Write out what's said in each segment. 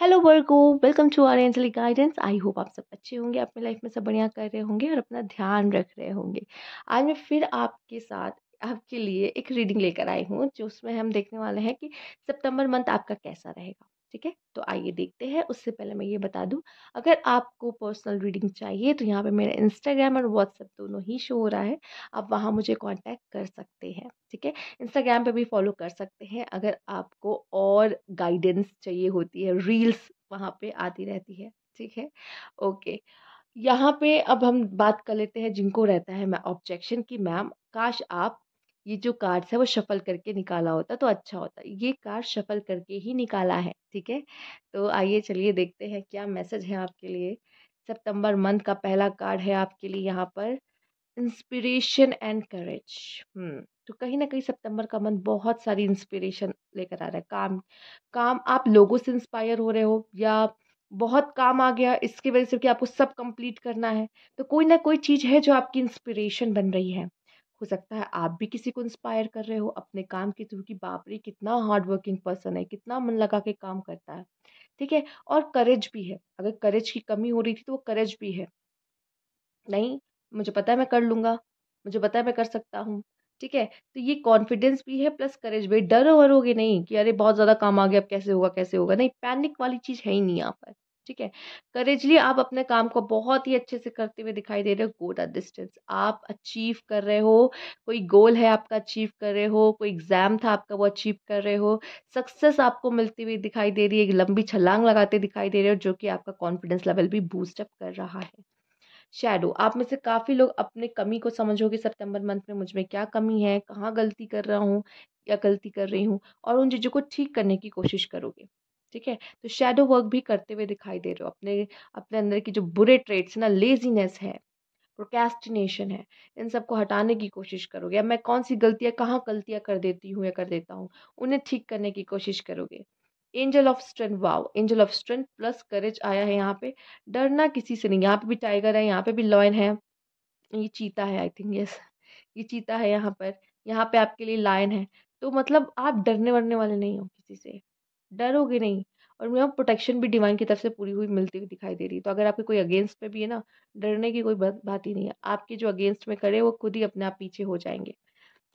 Hello Virgo welcome to R Anjali guidance I hope आप सब अच्छे होंगे अपने लाइफ में सब बढ़िया कर रहे होंगे और अपना ध्यान रख रहे होंगे आज मैं फिर आपके साथ आपके लिए एक रीडिंग लेकर आई हूँ जो उसमें हम देखने वाले हैं कि सितंबर मंथ आपका कैसा रहेगा ठीक है तो आइए देखते हैं उससे पहले मैं ये बता दूं अगर आपको पर्सनल रीडिंग चाहिए तो यहाँ पे मेरा इंस्टाग्राम और व्हाट्सएप दोनों ही शो हो रहा है आप वहाँ मुझे कांटेक्ट कर सकते हैं ठीक है इंस्टाग्राम पे भी फॉलो कर सकते हैं अगर आपको और गाइडेंस चाहिए होती है रील्स वहाँ पे आती रहती है ठीक है ओके यहाँ पे अब हम बात कर लेते हैं जिनको रहता है मैं ऑब्जेक्शन की मैम काश आप ये जो कार्ड्स है वो शफल करके निकाला होता तो अच्छा होता ये कार्ड शफल करके ही निकाला है ठीक है तो आइए चलिए देखते हैं क्या मैसेज है आपके लिए सितंबर मंथ का पहला कार्ड है आपके लिए यहाँ पर इंस्पिरेशन एंड करेज हम्म, तो कहीं ना कहीं सितंबर का मंथ बहुत सारी इंस्पिरेशन लेकर आ रहा है काम काम आप लोगों से इंस्पायर हो रहे हो या बहुत काम आ गया इसकी वजह से कि आपको सब कंप्लीट करना है तो कोई ना कोई चीज़ है जो आपकी इंस्पिरेशन बन रही है हो सकता है आप भी किसी को इंस्पायर कर रहे हो अपने काम के थ्रू कि बाप रे कितना हार्ड वर्किंग पर्सन है कितना मन लगा के काम करता है ठीक है और करेज भी है अगर करेज की कमी हो रही थी तो वो करेज भी है नहीं मुझे पता है मैं कर लूँगा मुझे पता है मैं कर सकता हूँ ठीक है तो ये कॉन्फिडेंस भी है प्लस करेज भी डर वरोगे नहीं कि अरे बहुत ज़्यादा काम आ गया अब कैसे होगा कैसे होगा नहीं पैनिक वाली चीज़ है ही नहीं यहाँ पर ठीक है करेजली आप अपने काम को बहुत ही अच्छे से करते हुए दिखाई दे रहे हो गो द डिस्टेंस आप अचीव कर रहे हो कोई गोल है आपका अचीव कर रहे हो कोई एग्जाम था आपका वो अचीव कर रहे हो सक्सेस आपको मिलती हुई दिखाई दे रही है एक लंबी छलांग लगाते दिखाई दे रहे हो जो कि आपका कॉन्फिडेंस लेवल भी बूस्टअप कर रहा है शेडो आप में से काफ़ी लोग अपने कमी को समझोगे सितंबर मंथ में मुझ में क्या कमी है कहाँ गलती कर रहा हूँ या गलती कर रही हूँ और उन चीज़ों को ठीक करने की कोशिश करोगे ठीक है तो शेडो वर्क भी करते हुए दिखाई दे रहे हो अपने अपने अंदर की जो बुरे ट्रेड्स ना लेजीनेस है प्रोकेस्टिनेशन है इन सबको हटाने की कोशिश करोगे या मैं कौन सी गलतियाँ कहाँ गलतियाँ कर देती हूँ या कर देता हूँ उन्हें ठीक करने की कोशिश करोगे angel of strength wow angel of strength plus courage आया है यहाँ पे डरना किसी से नहीं यहाँ पे भी टाइगर है यहाँ पे भी लॉयन है ये चीता है आई थिंक यस ये चीता है यहाँ पर यहाँ पे आपके लिए लायन है तो मतलब आप डरने वरने वाले नहीं हो किसी से डरोगे नहीं और मैं प्रोटेक्शन भी डिवाइन की तरफ से पूरी हुई मिलती हुई दिखाई दे रही है तो अगर आपके कोई अगेंस्ट में भी है ना डरने की कोई बात ही नहीं है आपके जो अगेंस्ट में करे वो खुद ही अपने आप पीछे हो जाएंगे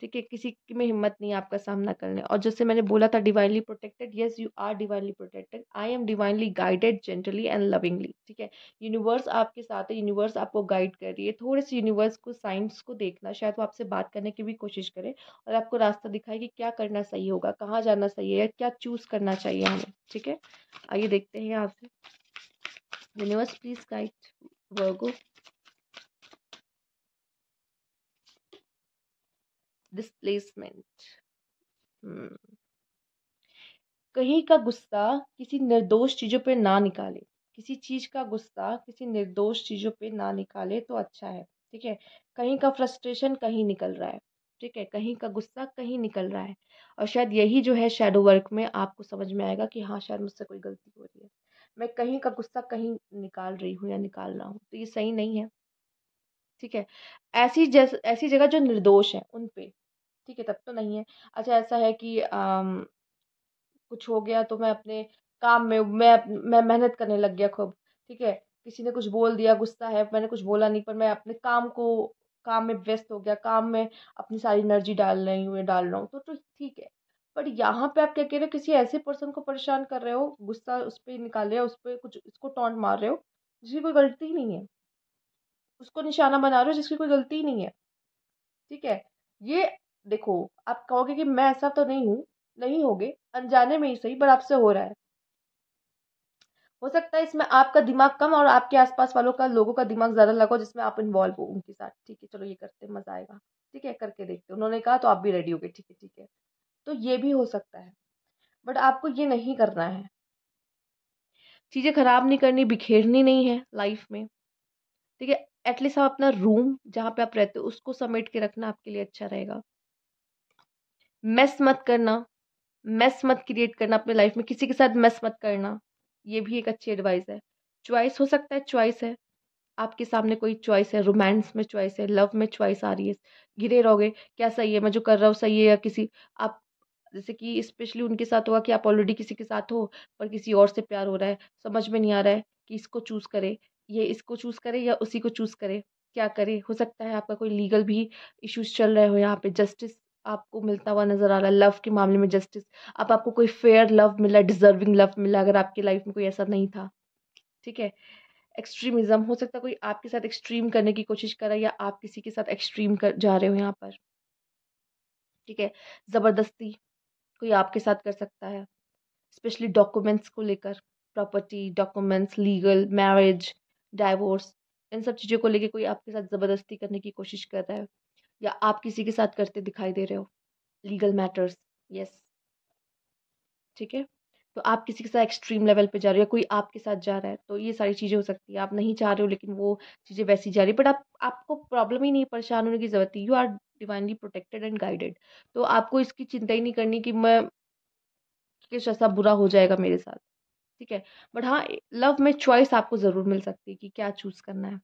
ठीक है किसी में हिम्मत नहीं है आपका सामना करने और जैसे मैंने बोला था divinely protected yes you are divinely protected I am divinely guided gently and lovingly ठीक है यूनिवर्स आपके साथ है यूनिवर्स आपको गाइड कर रही है थोड़े से यूनिवर्स को साइंस को देखना शायद वो आपसे बात करने की भी कोशिश करे और आपको रास्ता दिखाए कि क्या करना सही होगा कहाँ जाना सही है क्या चूज़ करना चाहिए हमें ठीक है आइए देखते हैं आपसे universe please guide Virgo displacement hmm. कहीं का गुस्सा किसी निर्दोष चीज़ों पे ना निकाले किसी चीज़ का गुस्सा किसी निर्दोष चीज़ों पे ना निकाले तो अच्छा है ठीक है कहीं का फ्रस्ट्रेशन कहीं निकल रहा है ठीक है कहीं का गुस्सा कहीं निकल रहा है और शायद यही जो है शेडो वर्क में आपको समझ में आएगा कि हाँ शायद मुझसे कोई गलती हो रही है मैं कहीं का गुस्सा कहीं निकाल रही हूँ या निकाल रहा हूँ तो ये सही नहीं है ठीक है ऐसी जैस ऐसी जगह जो निर्दोष है उन पे ठीक है तब तो नहीं है अच्छा ऐसा है कि कुछ हो गया तो मैं अपने काम में मैं मैं मेहनत करने लग गया खूब ठीक है किसी ने कुछ बोल दिया गुस्सा है मैंने कुछ बोला नहीं पर मैं अपने काम को काम में व्यस्त हो गया काम में अपनी सारी एनर्जी डाल रही हूँ डाल रहा हूँ तो तो ठीक है पर यहाँ पे आप क्या कह रहे हो किसी ऐसे पर्सन को परेशान कर रहे हो गुस्सा उस पर निकाल रहे हो उस पर कुछ उसको टॉन्ट मार रहे हो जिसकी कोई गलती नहीं है उसको निशाना बना रहे हो जिसकी कोई गलती नहीं है ठीक है ये देखो आप कहोगे कि मैं ऐसा तो नहीं हूँ नहीं होगे अनजाने में ही सही पर आपसे हो रहा है हो सकता है इसमें आपका दिमाग कम और आपके आसपास वालों का लोगों का दिमाग ज़्यादा लगा जिसमें आप इन्वॉल्व हो उनके साथ ठीक है चलो ये करते मज़ा आएगा ठीक है करके देखते उन्होंने कहा तो आप भी रेडी हो गए ठीक है ठीक है तो ये भी हो सकता है बट आपको ये नहीं करना है चीज़ें ख़राब नहीं करनी बिखेरनी नहीं है लाइफ में ठीक है एटलीस्ट आप अपना रूम जहाँ पे आप रहते हो उसको समेट के रखना आपके लिए अच्छा रहेगा मेस मत करना मेस मत क्रिएट करना अपने लाइफ में किसी के साथ मेस मत करना ये भी एक अच्छी एडवाइस है चॉइस हो सकता है चॉइस है आपके सामने कोई चॉइस है रोमांस में चॉइस है लव में चॉइस आ रही है घिरे रहोगे क्या सही है मैं जो कर रहा हूँ सही है या किसी आप जैसे कि स्पेशली उनके साथ होगा कि आप ऑलरेडी किसी के साथ हो पर किसी और से प्यार हो रहा है समझ में नहीं आ रहा है कि इसको चूज़ करे ये इसको चूज़ करे या उसी को चूज़ करे क्या करे हो सकता है आपका कोई लीगल भी इश्यूज चल रहे हो यहाँ पे जस्टिस आपको मिलता हुआ नज़र आ रहा है लव के मामले में जस्टिस अब आपको कोई फेयर लव मिला डिजर्विंग लव मिला अगर आपकी लाइफ में कोई ऐसा नहीं था ठीक है एक्सट्रीमिज्म हो सकता है कोई आपके साथ एक्सट्रीम करने की कोशिश कर रहा है या आप किसी के साथ एक्सट्रीम कर जा रहे हो यहाँ पर ठीक है ज़बरदस्ती कोई आपके साथ कर सकता है स्पेशली डॉक्यूमेंट्स को लेकर property documents legal marriage divorce इन सब चीज़ों को लेकर कोई आपके साथ ज़बरदस्ती करने की कोशिश कर रहा है या आप किसी के साथ करते दिखाई दे रहे हो लीगल मैटर्स यस ठीक है तो आप किसी के साथ एक्सट्रीम लेवल पे जा रहे हो कोई आपके साथ जा रहा है तो ये सारी चीज़ें हो सकती है आप नहीं चाह रहे हो लेकिन वो चीज़ें वैसी जा रही बट आप आपको प्रॉब्लम ही नहीं परेशान होने की ज़रूरत है you are divinely protected and guided तो आपको इसकी चिंता ही नहीं करनी कि मैं किस ऐसा बुरा हो जाएगा मेरे साथ ठीक है बट हाँ लव में चॉइस आपको ज़रूर मिल सकती है कि क्या चूज़ करना है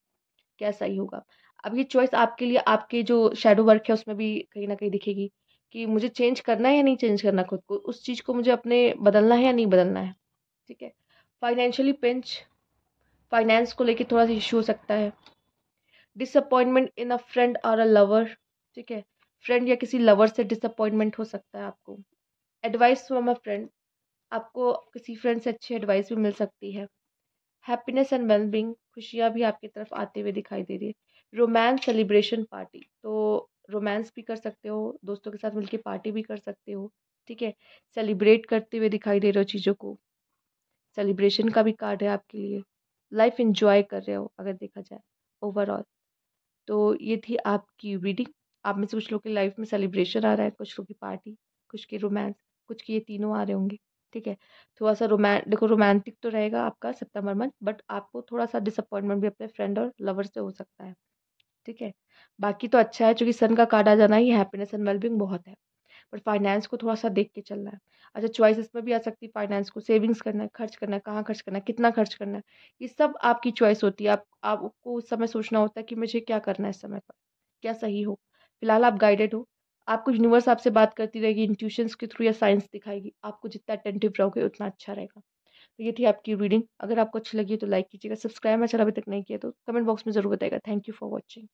क्या सही होगा अब ये चॉइस आपके लिए आपके जो शेडो वर्क है उसमें भी कहीं ना कहीं दिखेगी कि मुझे चेंज करना है या नहीं चेंज करना खुद को उस चीज़ को मुझे अपने बदलना है या नहीं बदलना है ठीक है फाइनेंशियली पिंच फाइनेंस को लेके थोड़ा सा इश्यू हो सकता है डिसअपॉइंटमेंट इन अ फ्रेंड और अ लवर ठीक है फ्रेंड या किसी लवर से डिसअपॉइंटमेंट हो सकता है आपको एडवाइस फ्रॉम अ फ्रेंड आपको किसी फ्रेंड से अच्छी एडवाइस भी मिल सकती है हैप्पीनेस एंड वेलबींग खुशियाँ भी आपकी तरफ आते हुए दिखाई दे रही है रोमांस सेलिब्रेशन पार्टी तो रोमांस भी कर सकते हो दोस्तों के साथ मिलकर पार्टी भी कर सकते हो ठीक है सेलिब्रेट करते हुए दिखाई दे रहे हो चीज़ों को सेलिब्रेशन का भी कार्ड है आपके लिए लाइफ इंजॉय कर रहे हो अगर देखा जाए ओवरऑल तो ये थी आपकी रीडिंग आप में से कुछ लोग की लाइफ में सेलिब्रेशन आ रहा है कुछ लोग की पार्टी कुछ की रोमांस कुछ की ये तीनों आ रहे होंगे ठीक है थोड़ा सा रोमां देखो रोमांटिक तो रहेगा आपका सितंबर मंथ बट आपको थोड़ा सा डिसअपॉइंटमेंट भी अपने फ्रेंड और लवर से हो सकता है ठीक है बाकी तो अच्छा है चूँकि सन का कार्ड आ जाना ही हैप्पीनेस एंड वेलबिंग बहुत है बट फाइनेंस को थोड़ा सा देख के चलना है अच्छा च्वाइस इसमें भी आ सकती है फाइनेंस को सेविंग्स करना है खर्च करना है कहाँ खर्च करना है कितना खर्च करना है ये सब आपकी चॉइस होती है आप आपको उस समय सोचना होता है कि मुझे क्या करना है इस समय पर क्या सही हो फिलहाल आप गाइडेड हो आपको यूनिवर्स आपसे बात करती रहेगी इंट्यूशंस के थ्रू या साइंस दिखाएगी आपको जितना अटेंटिव रहोगे उतना अच्छा रहेगा तो ये थी आपकी रीडिंग अगर आपको अच्छी लगी तो लाइक कीजिएगा सब्सक्राइब मैं चैनल अभी तक नहीं किया तो कमेंट बॉक्स में ज़रूर बताएगा थैंक यू फॉर वॉचिंग